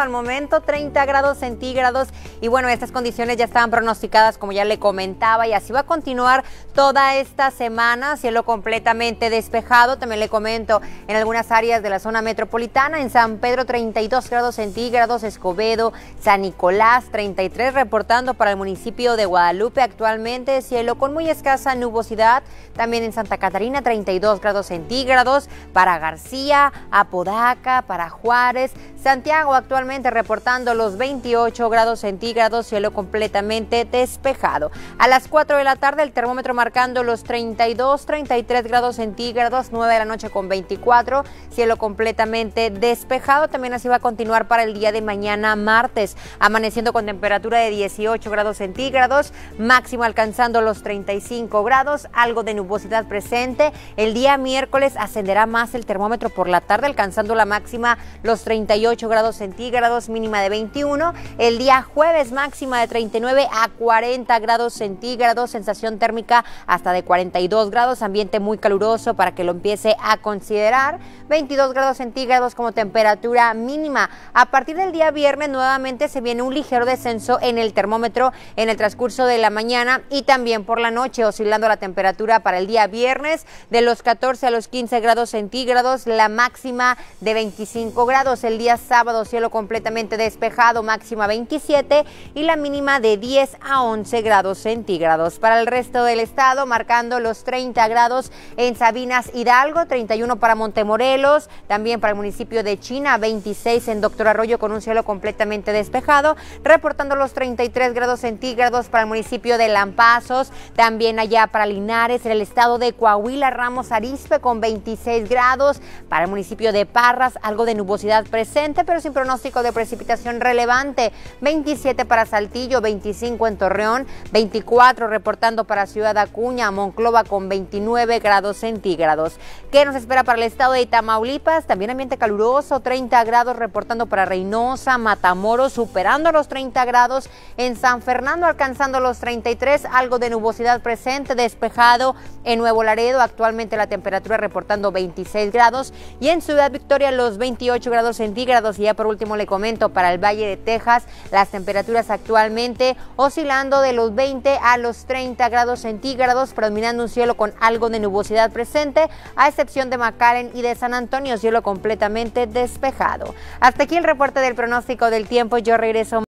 al momento, 30 grados centígrados. Y bueno, estas condiciones ya estaban pronosticadas, como ya le comentaba, y así va a continuar toda esta semana, cielo completamente despejado. También le comento en algunas áreas de la zona metropolitana, en San Pedro 32 grados centígrados, Escobedo, San Nicolás 33, reportando para el municipio de Guadalupe actualmente cielo con muy escasa nubosidad. También en Santa Catarina 32 grados centígrados, para García, Apodaca, para Juárez, Santiago actualmente reportando los 28 grados centígrados, cielo completamente despejado. A las 4 de la tarde el termómetro marcando los 32, 33 grados centígrados, 9 de la noche con 24, cielo completamente despejado. También así va a continuar para el día de mañana martes, amaneciendo con temperatura de 18 grados centígrados, máximo alcanzando los 35 grados, algo de nubosidad presente. El día miércoles ascenderá más el termómetro por la tarde, alcanzando la máxima los 38 grados centígrados, mínima de 21. El día jueves máxima de 39 a 40 grados centígrados, sensación térmica hasta de 42 grados, ambiente muy caluroso para que lo empiece a considerar. 22 grados centígrados como temperatura mínima. A partir del día viernes nuevamente se viene un ligero descenso en el termómetro en el transcurso de la mañana y también por la noche, oscilando la temperatura para el día viernes de los 14 a los 15 grados centígrados, la máxima de 25 grados. El día sábado cielo completamente despejado, máxima 27 y la mínima de 10 a 11 grados centígrados. Para el resto del estado, marcando los 30 grados en Sabinas Hidalgo, 31 para Montemorelos, también para el municipio de China, 26 en Doctor Arroyo con un cielo completamente despejado, reportando los 33 grados centígrados para el municipio de Lampazos, también allá para Linares, en el estado de Coahuila, Ramos Arizpe con 26 grados, para el municipio de Parras, algo de nubosidad presente pero sin pronóstico de precipitación relevante. 27 para Saltillo, 25 en Torreón, 24 reportando para Ciudad Acuña, Monclova con 29 grados centígrados. ¿Qué nos espera para el estado de Tamaulipas? También ambiente caluroso, 30 grados reportando para Reynosa, Matamoros, superando los 30 grados en San Fernando, alcanzando los 33, algo de nubosidad presente, despejado en Nuevo Laredo, actualmente la temperatura reportando 26 grados y en Ciudad Victoria los 28 grados centígrados. Y ya por último le comento, para el Valle de Texas, las temperaturas actualmente oscilando de los 20 a los 30 grados centígrados, predominando un cielo con algo de nubosidad presente, a excepción de McAllen y de San Antonio, cielo completamente despejado. Hasta aquí el reporte del pronóstico del tiempo. Yo regreso.